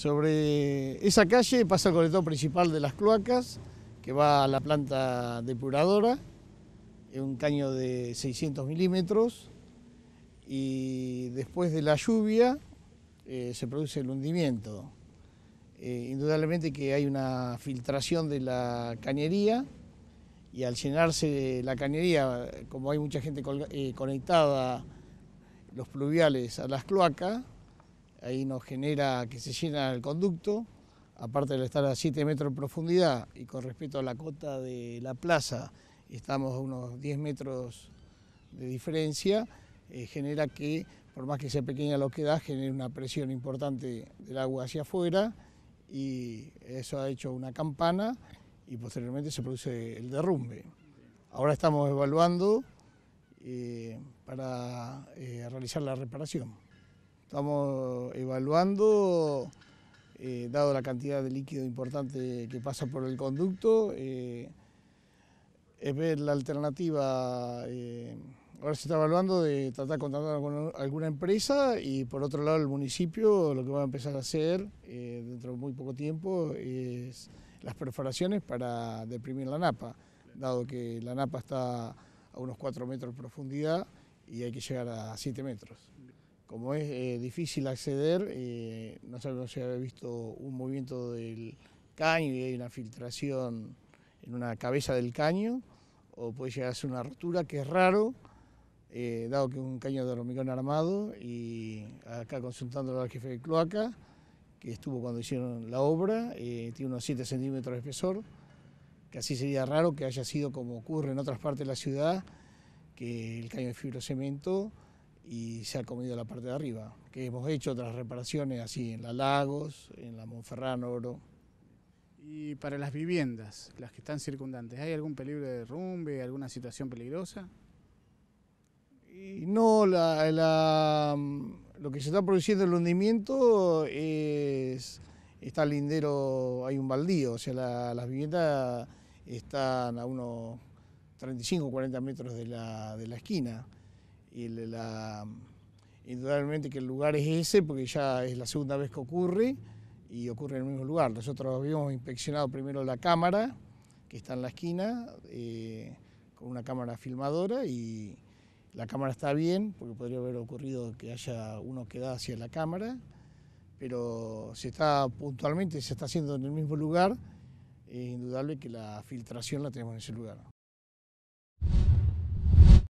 Sobre esa calle pasa el colector principal de las cloacas, que va a la planta depuradora, es un caño de 600 milímetros, y después de la lluvia eh, se produce el hundimiento. Eh, indudablemente que hay una filtración de la cañería y al llenarse la cañería, como hay mucha gente eh, conectada, los pluviales a las cloacas, ahí nos genera que se llena el conducto, aparte de estar a 7 metros de profundidad y con respecto a la cota de la plaza estamos a unos 10 metros de diferencia, eh, genera que por más que sea pequeña que da, genera una presión importante del agua hacia afuera y eso ha hecho una campana y posteriormente se produce el derrumbe. Ahora estamos evaluando eh, para eh, realizar la reparación. Estamos evaluando, eh, dado la cantidad de líquido importante que pasa por el conducto, eh, es ver la alternativa. Eh, ahora se está evaluando de tratar de contratar con alguna empresa y por otro lado el municipio lo que va a empezar a hacer dentro de muy poco tiempo es las perforaciones para deprimir la napa, dado que la napa está a unos 4 metros de profundidad y hay que llegar a 7 metros como es eh, difícil acceder, eh, no sabemos si había visto un movimiento del caño y hay una filtración en una cabeza del caño, o puede llegar a ser una rotura, que es raro, eh, dado que es un caño de hormigón armado, y acá consultando al jefe de cloaca, que estuvo cuando hicieron la obra, tiene unos 7 centímetros de espesor, que así sería raro que haya sido como ocurre en otras partes de la ciudad, que el caño de fibrocemento y se ha comido la parte de arriba, que hemos hecho otras reparaciones así en la Lagos, en la Monferrano, Oro. Y para las viviendas, las que están circundantes, ¿hay algún peligro de derrumbe, alguna situación peligrosa? Y no, la, mm, lo que se está produciendo el hundimiento es, está lindero, hay un baldío, o sea, las viviendas están a unos 35 40 metros de la, de la esquina y indudablemente que el lugar es ese, porque ya es la segunda vez que ocurre y ocurre en el mismo lugar. Nosotros habíamos inspeccionado primero la cámara, que está en la esquina, eh, con una cámara filmadora y la cámara está bien, porque podría haber ocurrido que haya uno que hacia la cámara, pero se está puntualmente, se está haciendo en el mismo lugar, es indudable que la filtración la tenemos en ese lugar.